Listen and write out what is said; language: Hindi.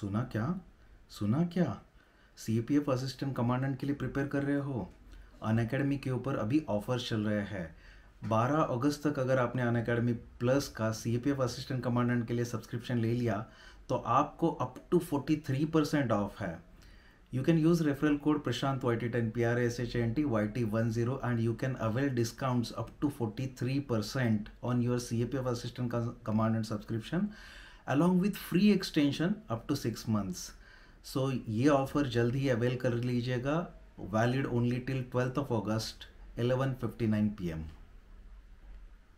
सुना क्या सुना क्या C P F assistant commandant के लिए प्रिपेयर कर रहे हो अन अकेडमी के ऊपर अभी ऑफर चल रहे हैं 12 अगस्त तक अगर आपने अन अकेडमी प्लस का C P F assistant commandant के लिए सब्सक्रिप्शन ले लिया तो आपको अप टू 43 परसेंट ऑफ है you can use referral code Prashant Y T ten P You can use referral code Prashant YT10 PRSHNT YT10 and you can avail discounts up to 43% C P F assistant commandant subscription along with free extension up to six months. So so, ये ऑफर जल्द ही अवेल कर लीजिएगा valid only till twelfth of August 11:59 PM